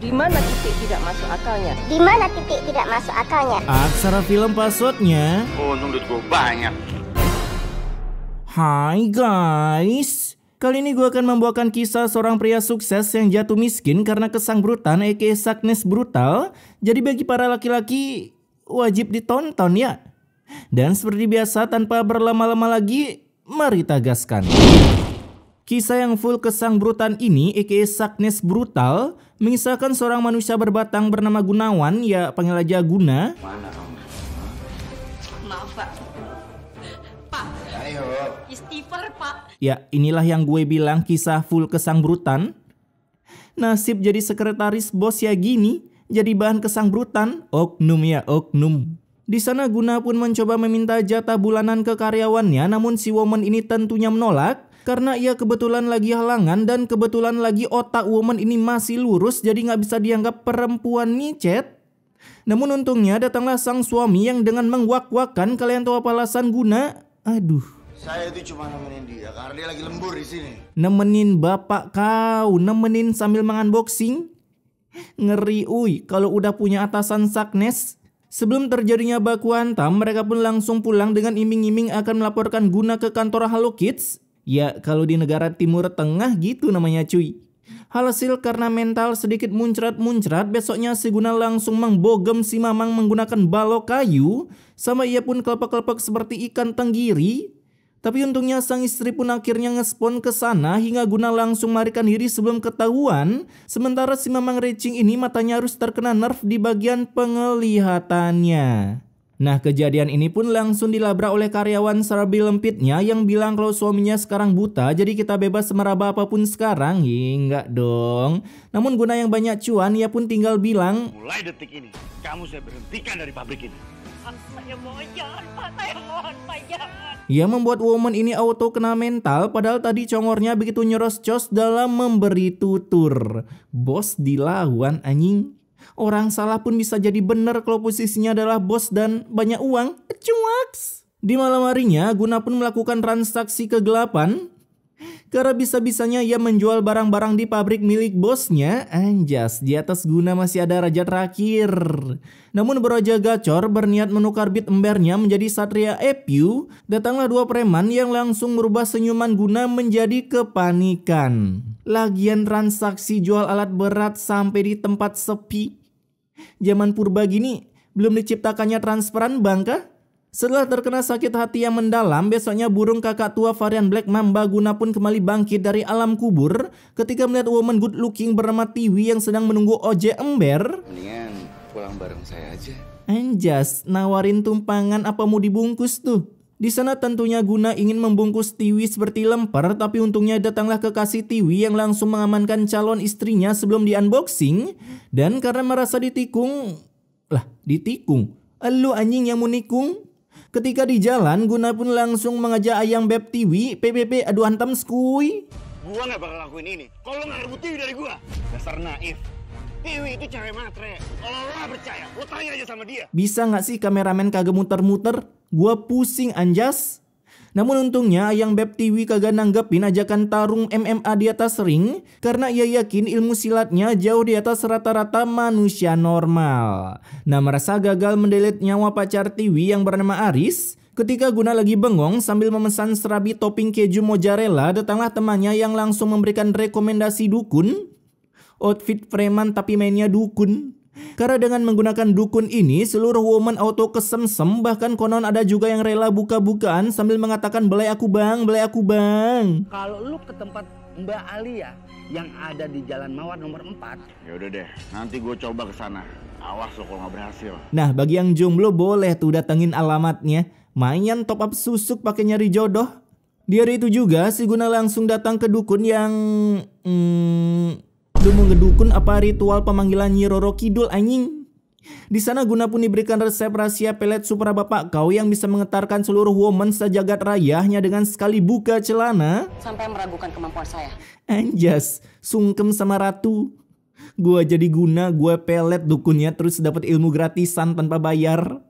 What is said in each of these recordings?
Di mana titik tidak masuk akalnya? Di mana titik tidak masuk akalnya? Aksara film passwordnya. Oh nungguin gue banyak. Hai guys. Kali ini gue akan membawakan kisah seorang pria sukses yang jatuh miskin karena kesangbrutan aka Sagnes brutal. Jadi bagi para laki-laki wajib ditonton ya. Dan seperti biasa tanpa berlama-lama lagi, mari tagaskan. Kisah yang full kesangbrutan ini aka Sagnes Brutal mengisahkan seorang manusia berbatang bernama Gunawan, ya panggil aja Guna. Mana kamu? Maaf pak. Pak. Ayo. Istighfar pak. Ya inilah yang gue bilang kisah full kesangbrutan. Nasib jadi sekretaris bos ya gini, jadi bahan kesangbrutan. Oknum ya oknum. Di sana Guna pun mencoba meminta jatah bulanan ke karyawannya, namun si woman ini tentunya menolak karena ia kebetulan lagi halangan dan kebetulan lagi otak woman ini masih lurus jadi nggak bisa dianggap perempuan micet. Namun untungnya datanglah sang suami yang dengan mengwak-wakan kalian tahu apa alasan guna? Aduh. Saya itu cuma nemenin dia karena dia lagi lembur di sini. Nemenin bapak kau, nemenin sambil mengunboxing. Ngeri uy kalau udah punya atasan Saknes. Sebelum terjadinya baku hantam, mereka pun langsung pulang dengan iming-iming akan melaporkan Guna ke kantor Halo Kids. Ya, kalau di negara Timur Tengah gitu namanya cuy. Hasil karena mental sedikit muncrat-muncrat, besoknya si Guna langsung mengbogem si Mamang menggunakan balok kayu, sama ia pun kelepek-kelepek seperti ikan tenggiri. Tapi untungnya sang istri pun akhirnya ngespon ke sana hingga Guna langsung marikan diri sebelum ketahuan, sementara si Mamang Recing ini matanya harus terkena nerf di bagian penglihatannya. Nah, kejadian ini pun langsung dilabrak oleh karyawan Serabi Lempitnya yang bilang kalau suaminya sekarang buta, jadi kita bebas meraba apapun sekarang. Ih, enggak dong. Namun guna yang banyak cuan, ia pun tinggal bilang, Mulai detik ini, kamu saya berhentikan dari pabrik ini. Saya Ia membuat woman ini auto kena mental padahal tadi congornya begitu nyeros cos dalam memberi tutur. Bos dilawan anjing. Orang salah pun bisa jadi benar kalau posisinya adalah bos dan banyak uang. Cuaks! Di malam harinya, Guna pun melakukan transaksi kegelapan karena bisa-bisanya ia menjual barang-barang di pabrik milik bosnya, anjas, di atas guna masih ada raja terakhir. Namun Beraja Gacor berniat menukar bit embernya menjadi Satria Epiu, datanglah dua preman yang langsung merubah senyuman guna menjadi kepanikan. Lagian transaksi jual alat berat sampai di tempat sepi zaman purba gini belum diciptakannya transferan bangka? Setelah terkena sakit hati yang mendalam, besoknya burung kakak tua varian Black Mamba Guna pun kembali bangkit dari alam kubur ketika melihat woman good looking bernama Tiwi yang sedang menunggu ojek ember. Mendingan pulang bareng saya aja. Anjas, nawarin tumpangan apa mau dibungkus tuh? Di sana tentunya Guna ingin membungkus Tiwi seperti lemper tapi untungnya datanglah kekasih Tiwi yang langsung mengamankan calon istrinya sebelum di unboxing dan karena merasa ditikung lah ditikung elu anjing yang munikung ketika di jalan Guna pun langsung mengajak ayam beb Tiwi PPP aduh hantam skuy gua gak bakal lakuin ini kalau gak rebut Tiwi dari gua dasar naif Iwi itu cewek matre. Kalau lo percaya, lo tanya aja sama dia. Bisa nggak sih kameramen kagak muter-muter? Gua pusing anjas. Namun untungnya Ayang Beb Tiwi kagak nanggepin ajakan tarung MMA di atas ring karena ia yakin ilmu silatnya jauh di atas rata-rata manusia normal. Nah merasa gagal mendelit nyawa pacar Tiwi yang bernama Aris, Ketika Guna lagi bengong sambil memesan serabi topping keju mozzarella, datanglah temannya yang langsung memberikan rekomendasi dukun outfit preman tapi mainnya dukun. Karena dengan menggunakan dukun ini, seluruh woman auto kesemsem bahkan konon ada juga yang rela buka-bukaan sambil mengatakan belai aku bang, belai aku bang. Kalau lu ke tempat Mbak Ali ya, yang ada di Jalan Mawar nomor 4. Ya udah deh, nanti gue coba ke sana. Awas lo kalau nggak berhasil. Nah, bagi yang jomblo boleh tuh datengin alamatnya. Mayan top up susuk pakai nyari jodoh. Di hari itu juga, si Guna langsung datang ke dukun yang... Hmm, Lu mau ngedukun apa ritual pemanggilan Nyi Kidul anjing? Di sana guna pun diberikan resep rahasia pelet supra bapak kau yang bisa mengetarkan seluruh woman sejagat rayahnya dengan sekali buka celana. Sampai meragukan kemampuan saya. Anjas, sungkem sama ratu. Gua jadi guna, gue pelet dukunnya terus dapat ilmu gratisan tanpa bayar.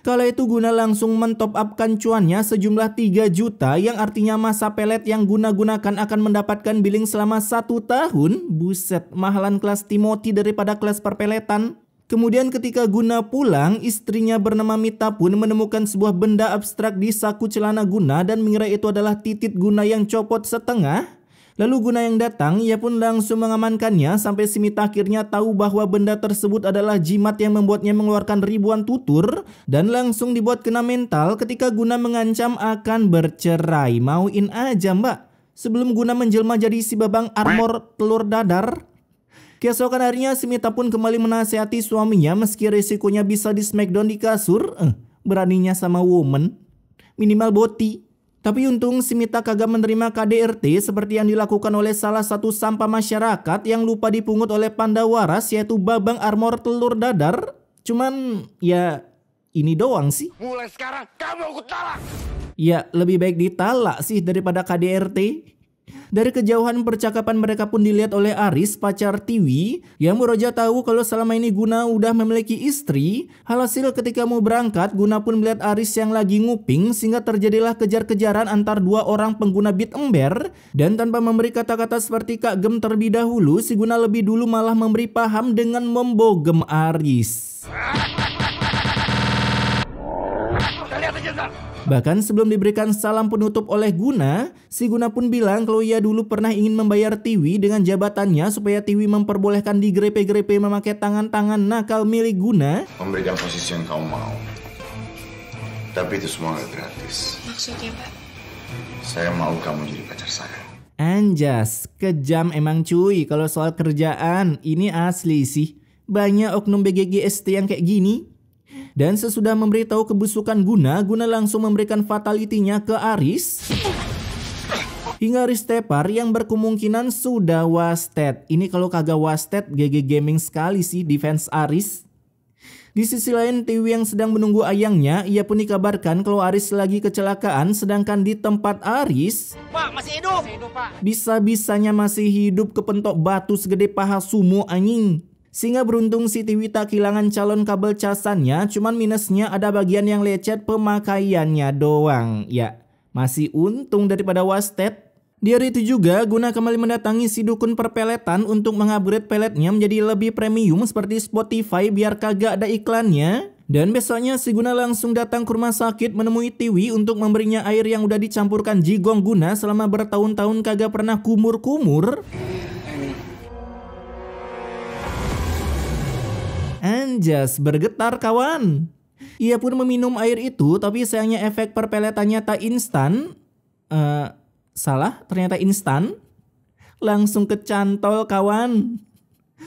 Kala itu Guna langsung mentop upkan cuannya sejumlah 3 juta yang artinya masa pelet yang Guna gunakan akan mendapatkan billing selama satu tahun. Buset, mahalan kelas Timothy daripada kelas perpeletan. Kemudian ketika Guna pulang, istrinya bernama Mita pun menemukan sebuah benda abstrak di saku celana Guna dan mengira itu adalah titik Guna yang copot setengah. Lalu guna yang datang, ia pun langsung mengamankannya sampai simit akhirnya tahu bahwa benda tersebut adalah jimat yang membuatnya mengeluarkan ribuan tutur dan langsung dibuat kena mental ketika guna mengancam akan bercerai. Mauin aja mbak. Sebelum guna menjelma jadi si babang armor telur dadar, Keesokan harinya, Simita pun kembali menasehati suaminya meski resikonya bisa di smackdown di kasur. Eh, beraninya sama woman. Minimal boti. Tapi untung si Mita kagak menerima KDRT seperti yang dilakukan oleh salah satu sampah masyarakat yang lupa dipungut oleh Pandawaras yaitu Babang Armor Telur Dadar. Cuman ya ini doang sih. Mulai sekarang kamu aku talak. Ya lebih baik ditalak sih daripada KDRT. Dari kejauhan percakapan mereka pun dilihat oleh Aris, pacar Tiwi, yang Muroja tahu kalau selama ini Guna udah memiliki istri. Alhasil ketika mau berangkat, Guna pun melihat Aris yang lagi nguping sehingga terjadilah kejar-kejaran antar dua orang pengguna bit ember. Dan tanpa memberi kata-kata seperti Kak Gem terlebih dahulu, si Guna lebih dulu malah memberi paham dengan membogem Aris. Bahkan sebelum diberikan salam penutup oleh Guna, si Guna pun bilang kalau ia dulu pernah ingin membayar Tiwi dengan jabatannya supaya Tiwi memperbolehkan digrepe-grepe memakai tangan-tangan nakal milik Guna. Memberikan posisi yang kau mau. Tapi itu semua gak gratis. Maksudnya, Pak? Saya mau kamu jadi pacar saya. Anjas, kejam emang cuy kalau soal kerjaan. Ini asli sih. Banyak oknum BGGST yang kayak gini. Dan sesudah memberitahu kebusukan Guna, Guna langsung memberikan fatalitinya ke Aris. Hingga Aris Tepar yang berkemungkinan sudah wasted. Ini kalau kagak wasted, GG Gaming sekali sih defense Aris. Di sisi lain, Tiwi yang sedang menunggu ayangnya, ia pun dikabarkan kalau Aris lagi kecelakaan, sedangkan di tempat Aris... Bisa-bisanya masih hidup kepentok batu segede paha sumo anjing. Sehingga beruntung Siti Wita kehilangan calon kabel casannya, cuman minusnya ada bagian yang lecet pemakaiannya doang. Ya, masih untung daripada Wasted. Di hari itu juga, Guna kembali mendatangi si dukun perpeletan untuk mengupgrade peletnya menjadi lebih premium seperti Spotify biar kagak ada iklannya. Dan besoknya si Guna langsung datang ke rumah sakit menemui Tiwi untuk memberinya air yang udah dicampurkan jigong Guna selama bertahun-tahun kagak pernah kumur-kumur. Anjas, bergetar kawan. Ia pun meminum air itu, tapi sayangnya efek perpeletannya tak instan. Uh, salah, ternyata instan. Langsung kecantol kawan.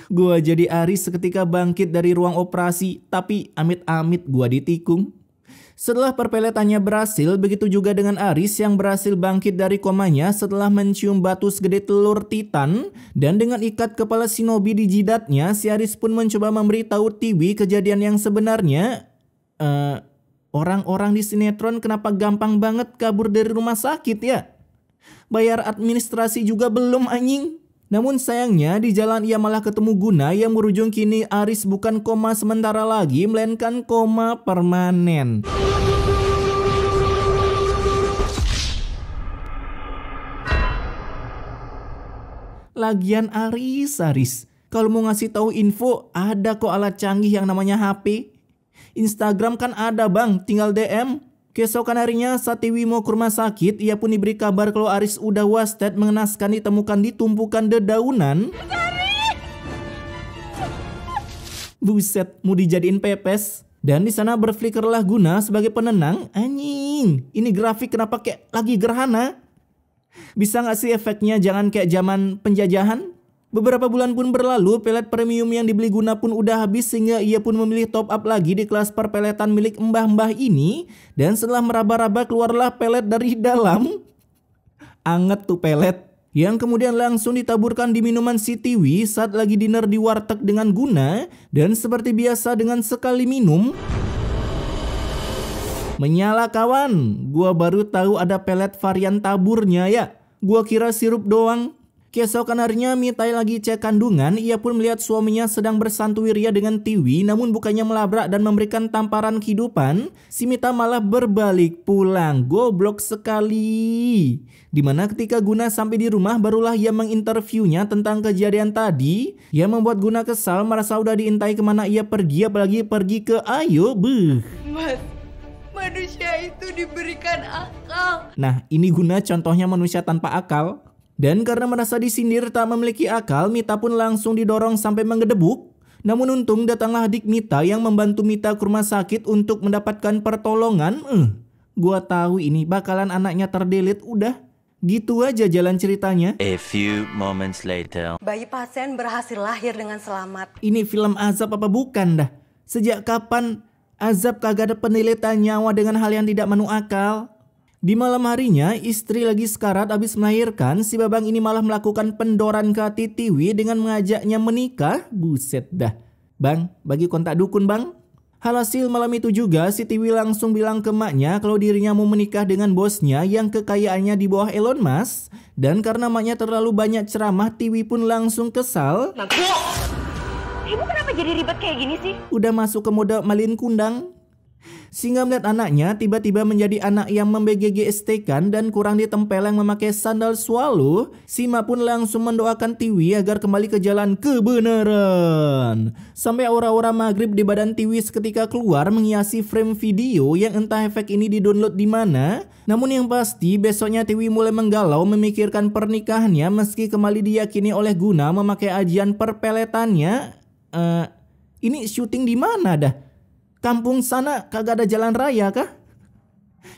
Gua jadi Aris seketika bangkit dari ruang operasi, tapi amit-amit gua ditikung. Setelah perpeletannya berhasil, begitu juga dengan Aris yang berhasil bangkit dari komanya setelah mencium batu segede telur Titan dan dengan ikat kepala Shinobi di jidatnya, si Aris pun mencoba memberitahu Tiwi kejadian yang sebenarnya. orang eh, orang-orang di sinetron kenapa gampang banget kabur dari rumah sakit ya? Bayar administrasi juga belum anjing. Namun sayangnya di jalan ia malah ketemu Guna yang berujung kini Aris bukan koma sementara lagi melainkan koma permanen. Lagian Aris, Aris. Kalau mau ngasih tahu info, ada kok alat canggih yang namanya HP. Instagram kan ada bang, tinggal DM. Keesokan harinya, saat Wimo ke rumah sakit, ia pun diberi kabar kalau Aris udah wasted mengenaskan ditemukan di tumpukan dedaunan. Buset, mau dijadiin pepes. Dan di sana berflickerlah guna sebagai penenang. Anjing, ini grafik kenapa kayak lagi gerhana? Bisa nggak sih efeknya jangan kayak zaman penjajahan? Beberapa bulan pun berlalu, pelet premium yang dibeli Guna pun udah habis sehingga ia pun memilih top up lagi di kelas perpeletan milik mbah-mbah ini. Dan setelah meraba-raba keluarlah pelet dari dalam. Anget tuh pelet. Yang kemudian langsung ditaburkan di minuman si Tiwi saat lagi dinner di warteg dengan Guna. Dan seperti biasa dengan sekali minum... Menyala kawan, gua baru tahu ada pelet varian taburnya ya. Gua kira sirup doang, Keesokan harinya Mitai lagi cek kandungan, ia pun melihat suaminya sedang ria dengan Tiwi namun bukannya melabrak dan memberikan tamparan kehidupan, si Mita malah berbalik pulang. Goblok sekali. Dimana ketika Guna sampai di rumah barulah ia menginterviewnya tentang kejadian tadi. Ia membuat Guna kesal merasa udah diintai kemana ia pergi apalagi pergi ke Ayo. Beuh. Mas, manusia itu diberikan akal. Nah ini Guna contohnya manusia tanpa akal. Dan karena merasa disindir tak memiliki akal, Mita pun langsung didorong sampai menggedebuk. Namun untung datanglah adik Mita yang membantu Mita ke rumah sakit untuk mendapatkan pertolongan. Eh, gua tahu ini bakalan anaknya terdelit udah. Gitu aja jalan ceritanya. A few moments later. Bayi pasien berhasil lahir dengan selamat. Ini film azab apa bukan dah? Sejak kapan azab kagak ada penilaian nyawa dengan hal yang tidak menu akal? Di malam harinya, istri lagi sekarat habis melahirkan, si Babang ini malah melakukan pendoran ke hati Tiwi dengan mengajaknya menikah. Buset dah. Bang, bagi kontak dukun bang. Alhasil malam itu juga si Tiwi langsung bilang ke maknya kalau dirinya mau menikah dengan bosnya yang kekayaannya di bawah Elon Musk. Dan karena maknya terlalu banyak ceramah, Tiwi pun langsung kesal. Ibu kenapa jadi ribet kayak gini sih? Udah masuk ke mode malin kundang. Sehingga melihat anaknya tiba-tiba menjadi anak yang membegege estekan dan kurang ditempel yang memakai sandal swallow, Sima pun langsung mendoakan Tiwi agar kembali ke jalan kebenaran. Sampai aura-aura maghrib di badan Tiwi seketika keluar menghiasi frame video yang entah efek ini didownload di mana. Namun yang pasti besoknya Tiwi mulai menggalau memikirkan pernikahannya meski kembali diyakini oleh Guna memakai ajian perpeletannya. Uh, ini syuting di mana dah? Kampung sana kagak ada jalan raya kah?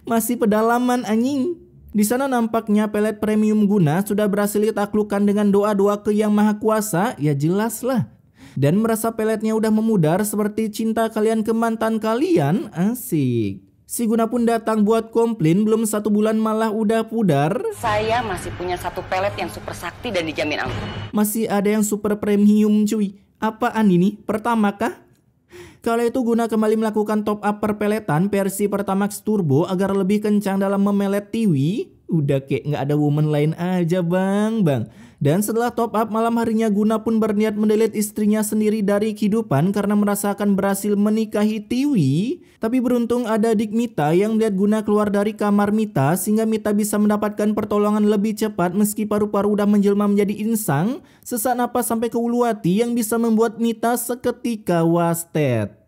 Masih pedalaman anjing. Di sana nampaknya pelet premium guna sudah berhasil ditaklukkan dengan doa-doa ke yang maha kuasa, ya jelaslah. Dan merasa peletnya udah memudar seperti cinta kalian ke mantan kalian, asik. Si Guna pun datang buat komplain belum satu bulan malah udah pudar. Saya masih punya satu pelet yang super sakti dan dijamin aman. Masih ada yang super premium cuy. Apaan ini? Pertama kah? Kala itu guna kembali melakukan top up perpeletan versi Pertamax Turbo agar lebih kencang dalam memelet Tiwi. Udah kayak nggak ada woman lain aja bang bang. Dan setelah top up malam harinya Guna pun berniat mendelet istrinya sendiri dari kehidupan karena merasakan berhasil menikahi Tiwi. Tapi beruntung ada adik Mita yang melihat Guna keluar dari kamar Mita sehingga Mita bisa mendapatkan pertolongan lebih cepat meski paru-paru udah menjelma menjadi insang. Sesak napas sampai ke uluati yang bisa membuat Mita seketika wasted.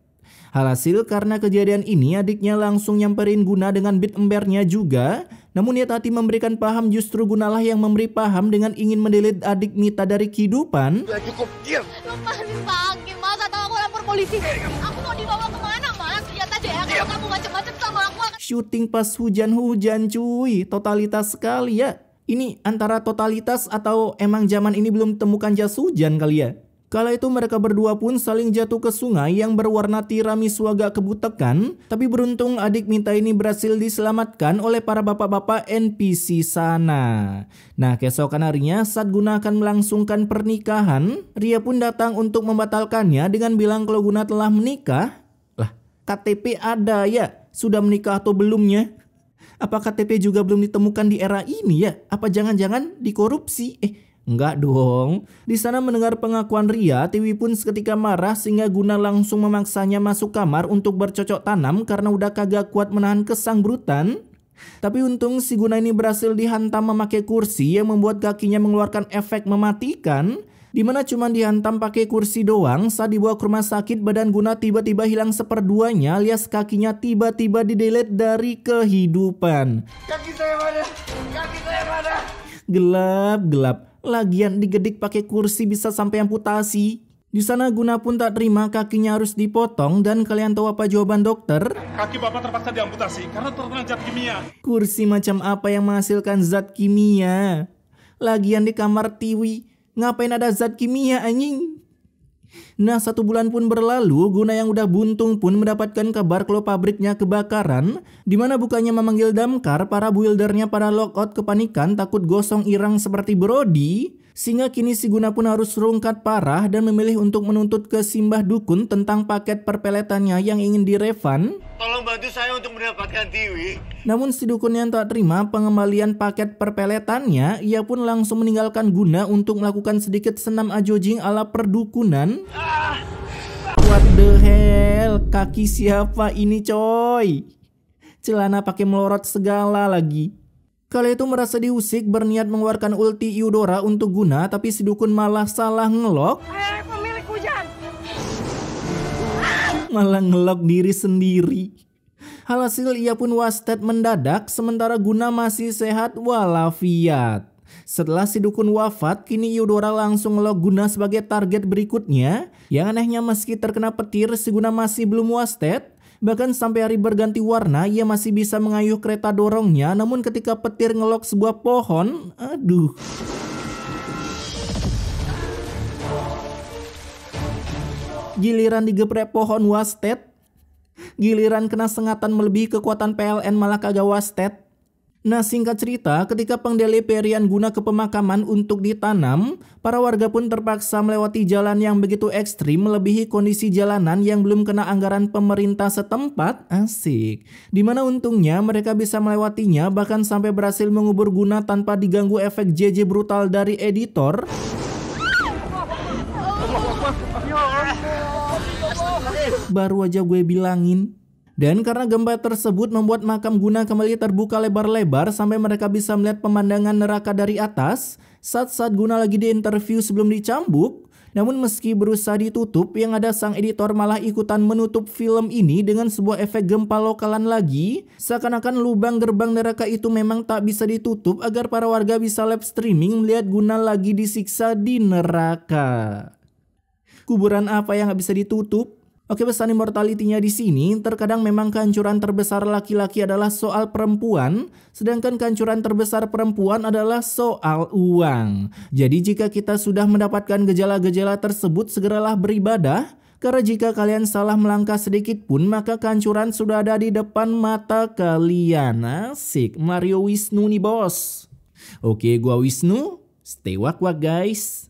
Alhasil karena kejadian ini adiknya langsung nyamperin Guna dengan bit embernya juga. Namun niat hati memberikan paham justru Gunalah yang memberi paham dengan ingin mendelit adik Mita dari kehidupan. Ya cukup, diam. Lepasin Mas. Atau aku lapor polisi. Aku mau dibawa kemana, Mas? Ya tadi ya, kamu macam-macam sama aku. shooting pas hujan-hujan cuy. Totalitas sekali ya. Ini antara totalitas atau emang zaman ini belum temukan jas hujan kali ya? Kala itu mereka berdua pun saling jatuh ke sungai yang berwarna tiramisu agak kebutekan, tapi beruntung adik Minta ini berhasil diselamatkan oleh para bapak-bapak NPC sana. Nah, keesokan harinya saat Guna akan melangsungkan pernikahan, Ria pun datang untuk membatalkannya dengan bilang kalau Guna telah menikah. Lah, KTP ada ya? Sudah menikah atau belumnya? Apa KTP juga belum ditemukan di era ini ya? Apa jangan-jangan dikorupsi? Eh, Enggak dong. Di sana mendengar pengakuan Ria, Tiwi pun seketika marah sehingga Guna langsung memaksanya masuk kamar untuk bercocok tanam karena udah kagak kuat menahan kesang brutan. Tapi untung si Guna ini berhasil dihantam memakai kursi yang membuat kakinya mengeluarkan efek mematikan. di mana cuma dihantam pakai kursi doang, saat dibawa ke rumah sakit badan Guna tiba-tiba hilang seperduanya alias kakinya tiba-tiba didelete dari kehidupan. Kaki saya mana? Kaki saya mana? Gelap, gelap. Lagian digedik pakai kursi bisa sampai amputasi. Di sana Guna pun tak terima kakinya harus dipotong dan kalian tahu apa jawaban dokter? Kaki bapak terpaksa diamputasi karena terkena zat kimia. Kursi macam apa yang menghasilkan zat kimia? Lagian di kamar Tiwi, ngapain ada zat kimia anjing? Nah satu bulan pun berlalu, Guna yang udah buntung pun mendapatkan kabar kalau pabriknya kebakaran, di mana bukannya memanggil damkar, para buildernya pada lockout kepanikan takut gosong irang seperti Brody, sehingga kini si Guna pun harus rungkat parah dan memilih untuk menuntut ke Simbah Dukun tentang paket perpeletannya yang ingin direvan. Tolong bantu saya untuk mendapatkan Tiwi. Namun si Dukun yang tak terima pengembalian paket perpeletannya, ia pun langsung meninggalkan Guna untuk melakukan sedikit senam ajojing ala perdukunan. Ah. What the hell? Kaki siapa ini coy? Celana pakai melorot segala lagi. Kala itu merasa diusik berniat mengeluarkan ulti Yudora untuk guna tapi si dukun malah salah ngelok. pemilik hujan. Malah ngelok diri sendiri. Alhasil ia pun wasted mendadak sementara Guna masih sehat walafiat. Setelah si dukun wafat, kini Yudora langsung ngelok Guna sebagai target berikutnya. Yang anehnya meski terkena petir, si Guna masih belum wasted Bahkan sampai hari berganti warna, ia masih bisa mengayuh kereta dorongnya, namun ketika petir ngelok sebuah pohon, aduh. Giliran digeprek pohon wasted, giliran kena sengatan melebihi kekuatan PLN malah kagak wasted. Nah singkat cerita, ketika pengdeli perian guna ke pemakaman untuk ditanam, para warga pun terpaksa melewati jalan yang begitu ekstrim melebihi kondisi jalanan yang belum kena anggaran pemerintah setempat, asik. Dimana untungnya mereka bisa melewatinya bahkan sampai berhasil mengubur guna tanpa diganggu efek JJ brutal dari editor. Baru aja gue bilangin, dan karena gempa tersebut membuat makam Guna kembali terbuka lebar-lebar sampai mereka bisa melihat pemandangan neraka dari atas saat-saat Guna lagi diinterview sebelum dicambuk. Namun meski berusaha ditutup, yang ada sang editor malah ikutan menutup film ini dengan sebuah efek gempa lokalan lagi. Seakan-akan lubang gerbang neraka itu memang tak bisa ditutup agar para warga bisa live streaming melihat Guna lagi disiksa di neraka. Kuburan apa yang gak bisa ditutup? Oke, pesan immortality-nya di sini, terkadang memang kehancuran terbesar laki-laki adalah soal perempuan, sedangkan kehancuran terbesar perempuan adalah soal uang. Jadi jika kita sudah mendapatkan gejala-gejala tersebut, segeralah beribadah, karena jika kalian salah melangkah sedikit pun, maka kehancuran sudah ada di depan mata kalian. Asik, Mario Wisnu nih bos. Oke, gua Wisnu, stay wak-wak guys.